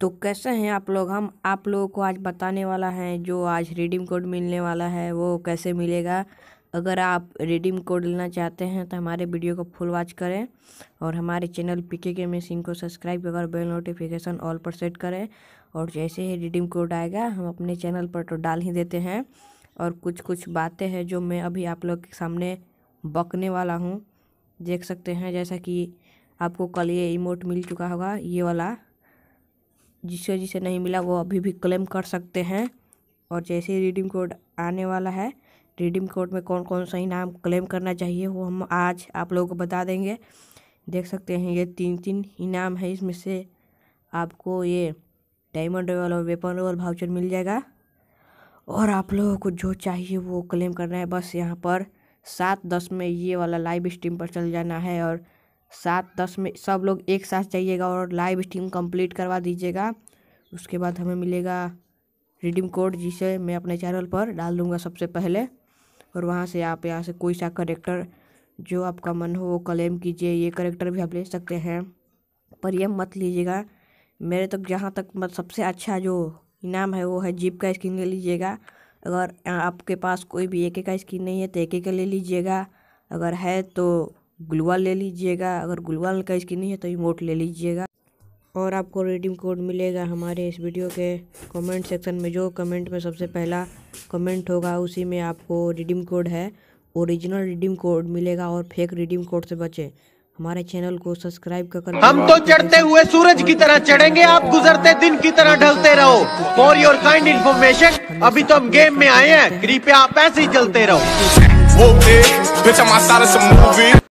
तो कैसे हैं आप लोग हम आप लोगों को आज बताने वाला है जो आज रिडीम कोड मिलने वाला है वो कैसे मिलेगा अगर आप रिडीम कोड लेना चाहते हैं तो हमारे वीडियो को फुल वॉच करें और हमारे channel P K game Singh को सब्सक्राइब कर बेल नोटिफिकेशन ऑल पर सेट करें और जैसे ही रिडीम कोड आएगा हम अपने चैनल पर तो डाल ही देते हैं और कुछ कुछ बातें हैं जो मैं अभी आप लोग के सामने बकने वाला हूँ देख सकते हैं जैसा कि आपको कल ये इमोट मिल चुका होगा ये वाला जिसे जिसे नहीं मिला वो अभी भी क्लेम कर सकते हैं और जैसे ही रिडीम कोड आने वाला है रिडीम कोड में कौन कौन सा इनाम क्लेम करना चाहिए वो हम आज आप लोगों को बता देंगे देख सकते हैं ये तीन तीन इनाम है इसमें से आपको ये डायमंड रोयल और वेपन रोयल भाउचर मिल जाएगा और आप लोगों को जो चाहिए वो क्लेम करना है बस यहाँ पर सात दस में ये वाला लाइव स्ट्रीम पर चल जाना है और सात दस में सब लोग एक साथ जाइएगा और लाइव स्ट्रीम कंप्लीट करवा दीजिएगा उसके बाद हमें मिलेगा रिडीम कोड जिसे मैं अपने चैनल पर डाल दूँगा सबसे पहले और वहाँ से आप यहाँ से कोई सा करेक्टर जो आपका मन हो वो क्लेम कीजिए ये करेक्टर भी आप ले सकते हैं पर यह मत लीजिएगा मेरे तक तो जहाँ तक मत सबसे अच्छा जो इनाम है वो है जीप का स्किन ले लीजिएगा अगर आपके पास कोई भी एक का स्किन नहीं है तो एक का ले लीजिएगा अगर है तो गुलवाल ले लीजिएगा अगर गुलवाल का स्किन नहीं है तो इमोट ले लीजिएगा और आपको रिडीम कोड मिलेगा हमारे इस वीडियो के कमेंट सेक्शन में जो कमेंट में सबसे पहला कमेंट होगा उसी में आपको रिडीम कोड है ओरिजिनल रिडीम कोड मिलेगा और फेक रिडीम कोड से बचे हमारे चैनल को सब्सक्राइब कर हम तो चढ़ते हुए सूरज की तरह चढ़ेंगे आप गुजरते दिन की तरह ढलते रहो फॉर योर काइंड इन्फॉर्मेशन अभी तो हम गेम में आए हैं कृपया आप ऐसे ही चलते रहो